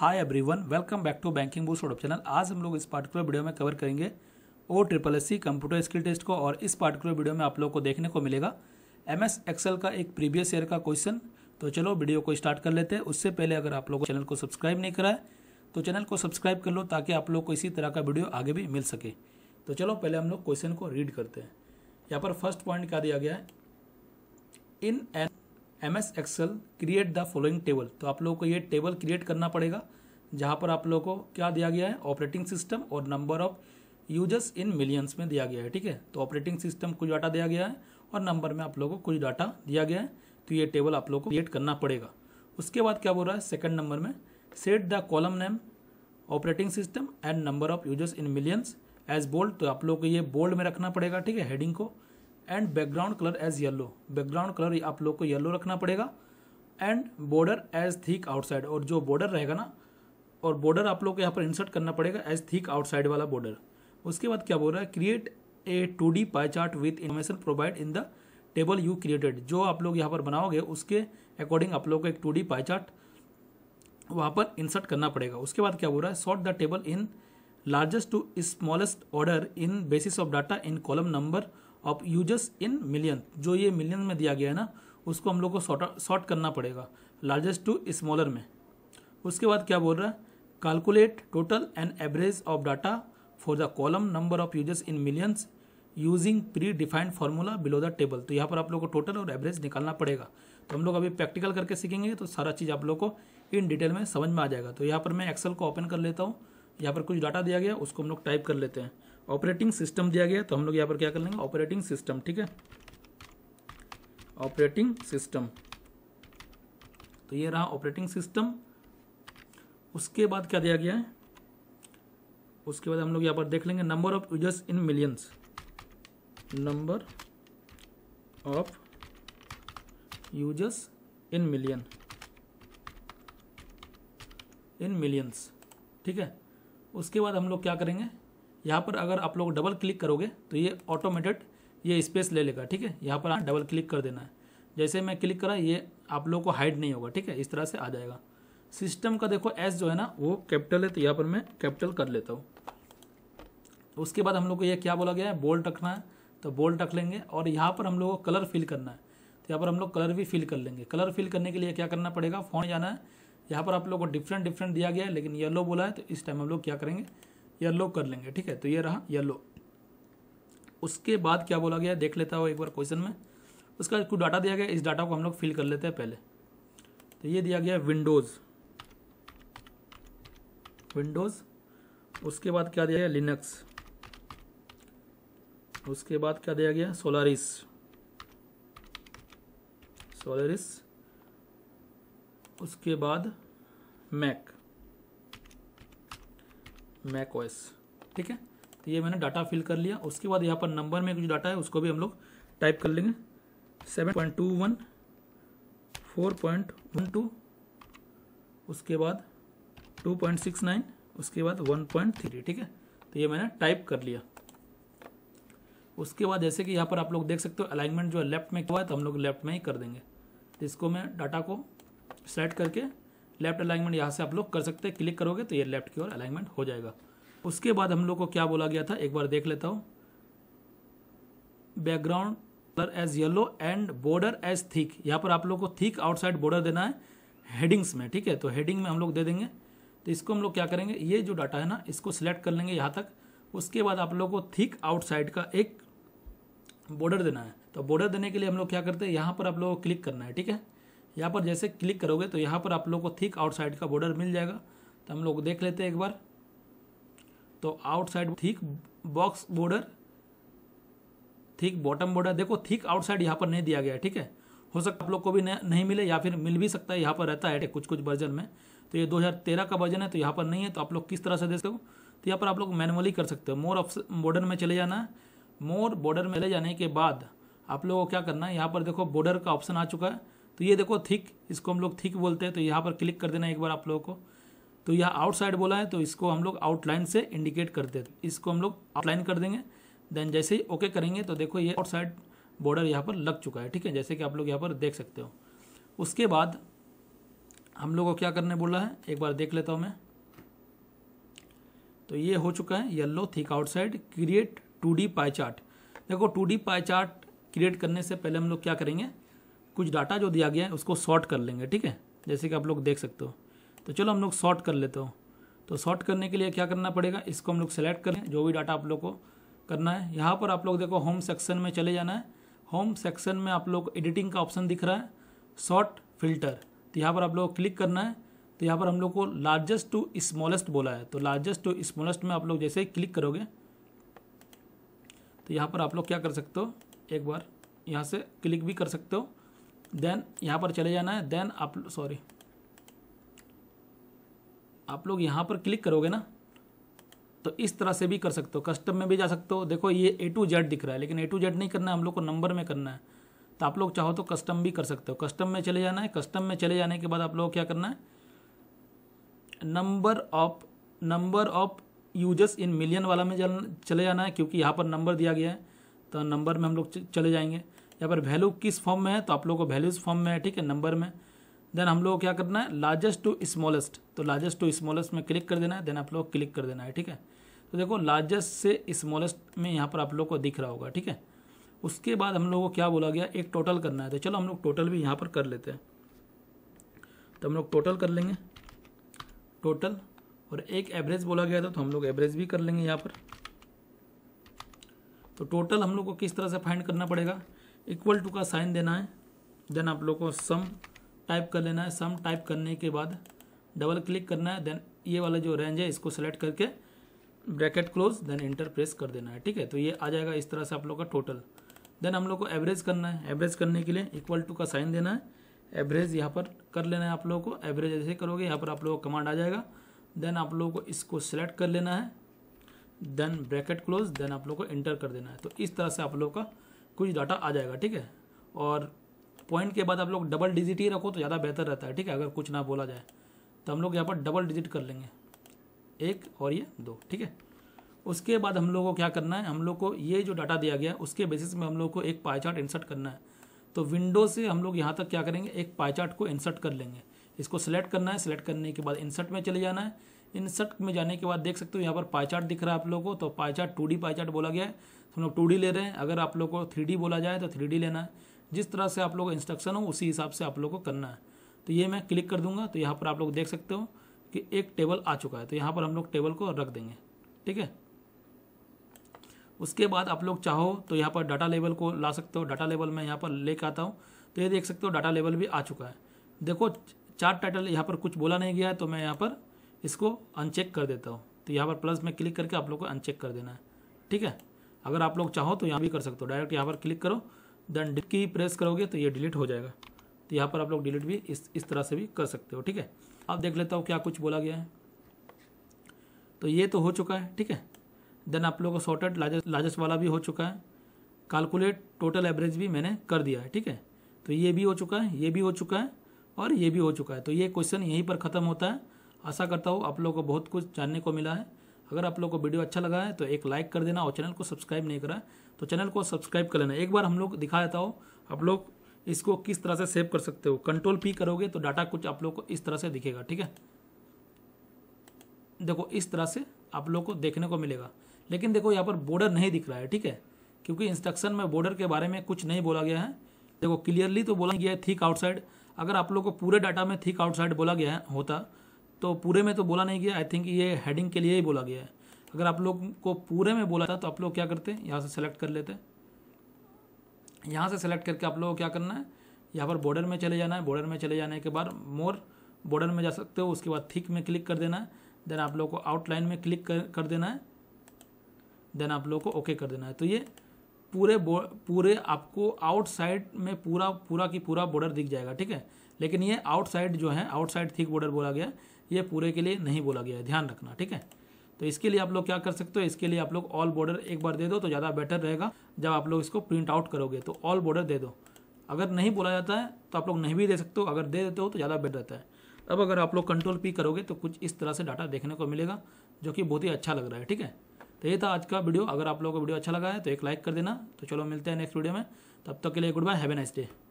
hi everyone welcome back to banking बूस YouTube channel आज हम लोग इस पार्टिकुलर वीडियो में कवर करेंगे O triple S C computer skill test को और इस पार्टिकुलर वीडियो में आप लोग को देखने को मिलेगा एम एस एक्सेल का एक प्रीवियस ईयर का क्वेश्चन तो चलो वीडियो को स्टार्ट कर लेते हैं उससे पहले अगर आप लोग चैनल को सब्सक्राइब नहीं करा है तो चैनल को सब्सक्राइब कर लो ताकि आप लोग को इसी तरह का वीडियो आगे भी मिल सके तो चलो पहले हम लोग क्वेश्चन को रीड करते हैं यहाँ पर फर्स्ट पॉइंट क्या दिया गया है in N M S excel create the following table तो आप लोगों को ये टेबल क्रिएट करना पड़ेगा जहाँ पर आप लोगों को क्या दिया गया है ऑपरेटिंग सिस्टम और number of users in millions में दिया गया है ठीक है तो ऑपरेटिंग सिस्टम कुछ डाटा दिया गया है और नंबर में आप लोगों को कुछ डाटा दिया गया है तो ये टेबल आप लोगों को क्रिएट करना पड़ेगा उसके बाद क्या बोल रहा है सेकंड नंबर में set the column name operating system and number of users in millions as bold तो आप लोगों को ये बोल्ड में रखना पड़ेगा ठीक है हेडिंग को and background colour as yellow background colour आप लोग को येलो रखना पड़ेगा and border as thick outside और जो बॉर्डर रहेगा ना और बॉर्डर आप लोग को यहाँ पर इंसर्ट करना पड़ेगा एज थिक आउटसाइड वाला बॉर्डर उसके बाद क्या बोल रहा है create a two D pie chart with information provide in the table you created जो आप लोग यहाँ पर बनाओगे उसके अकॉर्डिंग आप लोग को एक टू डी पाई चार्ट वहाँ पर इंसर्ट करना पड़ेगा उसके बाद क्या बोल रहा है sort the table in largest to smallest order in basis of data in column number of users in million जो ये मिलियन में दिया गया है ना उसको हम लोग को शॉर्ट शॉर्ट करना पड़ेगा लार्जेस्ट टू स्मॉलर में उसके बाद क्या बोल रहा है calculate total and average of data for the column number of users in millions using predefined formula below the table तो यहाँ पर आप लोग को टोटल और एवरेज निकालना पड़ेगा तो हम लोग अभी प्रैक्टिकल करके सीखेंगे तो सारा चीज़ आप लोग को इन डिटेल में समझ में आ जाएगा तो यहाँ पर मैं एक्सेल को ओपन कर लेता हूँ यहाँ पर कुछ डाटा दिया गया उसको हम लोग टाइप कर लेते हैं ऑपरेटिंग सिस्टम दिया गया तो हम लोग यहाँ पर क्या कर लेंगे ऑपरेटिंग सिस्टम ठीक है ऑपरेटिंग सिस्टम तो ये रहा ऑपरेटिंग सिस्टम उसके बाद क्या दिया गया है उसके बाद हम लोग यहाँ पर देख लेंगे number of users in millions number of users in million in millions ठीक है उसके बाद हम लोग क्या करेंगे यहाँ पर अगर आप लोग डबल क्लिक करोगे तो ये ऑटोमेटेड ये स्पेस ले लेगा ठीक है यहाँ पर डबल क्लिक कर देना है जैसे मैं क्लिक करा ये आप लोगों को हाइड नहीं होगा ठीक है इस तरह से आ जाएगा सिस्टम का देखो एस जो है ना वो कैपिटल है तो यहाँ पर मैं कैपिटल कर लेता हूँ उसके बाद हम लोग को ये क्या बोला गया है बोल्ट रखना है तो बोल्ट रख लेंगे और यहाँ पर हम लोग को कलर फिल करना है तो यहाँ पर हम लोग कलर भी फिल कर लेंगे कलर फिल करने के लिए क्या करना पड़ेगा फ़ोन जाना है यहाँ पर आप लोग को डिफरेंट डिफरेंट दिया गया है लेकिन येलो बोला है तो इस टाइम हम लोग क्या करेंगे येलो कर लेंगे ठीक है तो ये रहा येलो उसके बाद क्या बोला गया देख लेता हूँ एक बार क्वेश्चन में उसका कुछ डाटा दिया गया इस डाटा को हम लोग फिल कर लेते हैं पहले तो ये दिया गया विंडोज़ विंडोज़ उसके बाद क्या दिया गया लिनक्स उसके बाद क्या दिया गया सोलारिस सोलारिस उसके बाद मैक मैक ओएस ठीक है तो ये मैंने डाटा फिल कर लिया उसके बाद यहाँ पर नंबर में कुछ डाटा है उसको भी हम लोग टाइप कर लेंगे seven point two one four point one two उसके बाद टू पॉइंट सिक्स नाइन उसके बाद वन पॉइंट थ्री ठीक है तो ये मैंने टाइप कर लिया उसके बाद जैसे कि यहाँ पर आप लोग देख सकते हो अलाइनमेंट जो है लेफ्ट में हुआ है तो हम लोग लेफ्ट में ही कर देंगे तो इसको मैं डाटा को सेलेक्ट करके लेफ्ट अलाइनमेंट यहाँ से आप लोग कर सकते हैं क्लिक करोगे तो ये लेफ्ट की ओर अलाइनमेंट हो जाएगा उसके बाद हम लोग को क्या बोला गया था एक बार देख लेता हूँ background colour as yellow and border as thick यहाँ पर आप लोग को थिक आउटसाइड बॉर्डर देना है हेडिंग्स में ठीक है तो हेडिंग में हम लोग दे देंगे तो इसको हम लोग क्या करेंगे ये जो डाटा है ना इसको सिलेक्ट कर लेंगे यहाँ तक उसके बाद आप लोग को थिक आउटसाइड का एक बॉर्डर देना है तो बॉर्डर देने के लिए हम लोग क्या करते हैं यहाँ पर आप लोग को क्लिक करना है ठीक है यहाँ पर जैसे क्लिक करोगे तो यहाँ पर आप लोग को थिक आउटसाइड का बॉर्डर मिल जाएगा तो हम लोग देख लेते हैं एक बार तो outside thick box border thick bottom border देखो थिक आउटसाइड यहाँ पर नहीं दिया गया है ठीक है हो सकता आप लोग को भी नहीं मिले या फिर मिल भी सकता है यहाँ पर रहता है कुछ कुछ वर्जन में तो ये 2013 का वर्जन है तो यहाँ पर नहीं है तो आप लोग किस तरह से दे हो तो यहाँ पर आप लोग मैनुअली कर सकते हो मोर ऑफ बॉर्डर में चले जाना है मोर बॉर्डर में चले जाने के बाद आप लोगों को क्या करना है यहाँ पर देखो बॉर्डर का ऑप्शन आ चुका है तो ये देखो थिक इसको हम लोग थिक बोलते हैं तो यहाँ पर क्लिक कर देना एक बार आप लोगों को तो यह आउटसाइड बोला है तो इसको हम लोग आउटलाइन से इंडिकेट करते हैं इसको हम लोग आउटलाइन कर देंगे देन जैसे ही ओके करेंगे तो देखो ये आउटसाइड बॉर्डर यहाँ पर लग चुका है ठीक है जैसे कि आप लोग यहाँ पर देख सकते हो उसके बाद हम लोग को क्या करने बोला है एक बार देख लेता हूँ मैं तो ये हो चुका है yellow thick outside create two D pie chart देखो two D pie chart create करने से पहले हम लोग क्या करेंगे कुछ डाटा जो दिया गया है उसको सॉर्ट कर लेंगे ठीक है जैसे कि आप लोग देख सकते हो तो चलो हम लोग सॉर्ट कर लेते हो तो सॉर्ट करने के लिए क्या करना पड़ेगा इसको हम लोग सेलेक्ट करें जो भी डाटा आप लोग को करना है यहाँ पर आप लोग देखो होम सेक्शन में चले जाना है होम सेक्शन में आप लोग एडिटिंग का ऑप्शन दिख रहा है सॉर्ट फिल्टर तो यहाँ पर आप लोग क्लिक करना है तो यहाँ पर हम लोग को लार्जेस्ट टू स्मॉलेस्ट बोला है तो लार्जेस्ट टू स्मॉलेस्ट में आप लोग जैसे ही क्लिक करोगे तो यहाँ पर आप लोग क्या कर सकते हो एक बार यहाँ से क्लिक भी कर सकते हो देन यहाँ पर चले जाना है देन आप सॉरी आप लोग यहाँ पर क्लिक करोगे ना तो इस तरह से भी कर सकते हो कस्टम में भी जा सकते हो देखो ये ए टू जेड दिख रहा है लेकिन ए टू जेड नहीं करना है हम लोग को नंबर में करना है तो आप लोग चाहो तो कस्टम भी कर सकते हो कस्टम में चले जाना है कस्टम में चले जाने के बाद आप लोग क्या करना है number of number of users in million वाला में चले जाना है क्योंकि यहाँ पर नंबर दिया गया है तो नंबर में हम लोग चले जाएंगे यहाँ पर वैल्यू किस फॉर्म में है तो आप लोगों को वैल्यूज फॉर्म में है ठीक है नंबर में देन हम लोग क्या करना है लार्जेस्ट टू स्मॉलेस्ट तो लार्जेस्ट टू स्मॉलेस्ट में क्लिक कर देना है देन आप लोग क्लिक कर देना है ठीक है तो देखो लार्जेस्ट से स्मॉलेस्ट में यहाँ पर आप लोग को दिख रहा होगा ठीक है उसके बाद हम लोग को क्या बोला गया एक टोटल करना है तो चलो हम लोग टोटल भी यहाँ पर कर लेते हैं तो हम लोग टोटल कर लेंगे टोटल और एक एवरेज बोला गया था तो हम लोग एवरेज भी कर लेंगे यहाँ पर तो टोटल हम लोग को किस तरह से फाइंड करना पड़ेगा इक्वल टू का साइन देना है देन आप लोग को सम टाइप कर लेना है सम टाइप करने के बाद डबल क्लिक करना है देन ये वाला जो रेंज है इसको सेलेक्ट करके bracket close then enter press कर देना है ठीक है तो ये आ जाएगा इस तरह से आप लोग का टोटल देन हम लोग को एवरेज करना है एवरेज करने के लिए इक्वल टू का साइन देना है एवरेज यहाँ पर कर लेना है आप लोगों को एवरेज ऐसे करोगे यहाँ पर आप लोगों का कमांड आ जाएगा देन आप लोगों को इसको सिलेक्ट कर लेना है देन ब्रैकेट क्लोज देन आप लोग को इंटर कर देना है तो इस तरह से आप लोग का कुछ डाटा आ जाएगा ठीक है और पॉइंट के बाद आप लोग डबल डिजिट ही रखो तो ज़्यादा बेहतर रहता है ठीक है अगर कुछ ना बोला जाए तो हम लोग यहाँ पर डबल डिजिट कर लेंगे एक और ये दो ठीक है उसके बाद हम लोग को क्या करना है हम लोग को ये जो डाटा दिया गया है उसके बेसिस में हम लोग को एक पाईचार्ट इंसर्ट करना है तो विंडो से हम लोग यहाँ तक क्या करेंगे एक पाईचार्ट को इंसर्ट कर लेंगे इसको सिलेक्ट करना है सिलेक्ट करने के बाद इंसर्ट में चले जाना है इंसर्ट में जाने के बाद देख सकते हो यहाँ पर पाईचार्ट दिख रहा है आप लोगों को तो पाईचार्ट टू डी पाईचार्ट बोला गया है तो हम लोग टू ले रहे हैं अगर आप लोग को थ्री बोला जाए तो थ्री लेना है जिस तरह से आप लोग का इंस्ट्रक्शन हो उसी हिसाब से आप लोग को करना है तो ये मैं क्लिक कर दूंगा तो यहाँ पर आप लोग देख सकते हो कि एक टेबल आ चुका है तो यहाँ पर हम लोग टेबल को रख देंगे ठीक है उसके बाद आप लोग चाहो तो यहाँ पर डाटा लेवल को ला सकते हो डाटा लेवल में यहाँ पर लेके आता हूँ तो ये देख सकते हो डाटा लेवल भी आ चुका है देखो चार्ट टाइटल यहाँ पर कुछ बोला नहीं गया है तो मैं यहाँ पर इसको अनचेक कर देता हूँ तो यहाँ पर प्लस में क्लिक करके आप लोग को अनचेक कर देना है ठीक है अगर आप लोग चाहो तो यहाँ भी कर सकते हो डायरेक्ट यहाँ पर क्लिक करो देन की प्रेस करोगे तो ये डिलीट हो जाएगा तो यहाँ पर आप लोग डिलीट भी इस इस तरह से भी कर सकते हो ठीक है आप देख लेता हो क्या कुछ बोला गया है तो ये तो हो चुका है ठीक है देन आप लोगों को सॉर्टेड लार्जेस्ट लार्जेस्ट वाला भी हो चुका है कैलकुलेट टोटल एवरेज भी मैंने कर दिया है ठीक है तो ये भी हो चुका है ये भी हो चुका है और ये भी हो चुका है तो ये क्वेश्चन यहीं पर ख़त्म होता है आशा करता हूँ आप लोगों को बहुत कुछ जानने को मिला है अगर आप लोगों को वीडियो अच्छा लगा है तो एक लाइक कर देना और चैनल को सब्सक्राइब नहीं करा तो चैनल को सब्सक्राइब कर लेना एक बार हम लोग दिखा देता हूँ आप लोग इसको किस तरह से सेव कर सकते हो कंट्रोल पी करोगे तो डाटा कुछ आप लोग को इस तरह से दिखेगा ठीक है देखो इस तरह से आप लोग को देखने को मिलेगा लेकिन देखो यहाँ पर बॉर्डर नहीं दिख रहा है ठीक है क्योंकि इंस्ट्रक्शन में बॉर्डर के बारे में कुछ नहीं बोला गया है देखो क्लियरली तो बोला गया है थिक आउटसाइड अगर आप लोग को पूरे डाटा में थिक आउटसाइड बोला गया है होता तो पूरे में तो बोला नहीं गया आई थिंक ये हेडिंग के लिए ही बोला गया है अगर आप लोग को पूरे में बोला था तो आप लोग क्या करते यहाँ से सेलेक्ट कर लेते यहाँ से सेलेक्ट करके आप लोगों को क्या करना है यहाँ पर बॉर्डर में चले जाना है बॉर्डर में चले जाने के बाद मोर बॉर्डर में जा सकते हो उसके बाद थिक में क्लिक कर देना है देन आप लोग को आउटलाइन में क्लिक कर, कर देना है देन आप लोग को ओके कर देना है तो ये पूरे पूरे आपको आउटसाइड में पूरा पूरा की पूरा बॉर्डर दिख जाएगा ठीक है लेकिन ये आउटसाइड जो है आउटसाइड थिक बॉर्डर बोला गया ये पूरे के लिए नहीं बोला गया है ध्यान रखना ठीक है तो इसके लिए आप लोग क्या कर सकते हो इसके लिए आप लोग ऑल बॉर्डर एक बार दे दो तो ज़्यादा बेटर रहेगा जब आप लोग इसको प्रिंट आउट करोगे तो ऑल बॉर्डर दे दो अगर नहीं बोला जाता है तो आप लोग नहीं भी दे सकते हो अगर दे देते हो तो ज़्यादा बेटर रहता है अब अगर आप लोग कंट्रोल पी करोगे तो कुछ इस तरह से डाटा देखने को मिलेगा जो कि बहुत ही अच्छा लग रहा है ठीक है तो ये था आज का वीडियो अगर आप लोगों को वीडियो अच्छा लगा है तो एक लाइक कर देना तो चलो मिलते हैं नेक्स्ट वीडियो में तब तक के लिए good bye have a nice day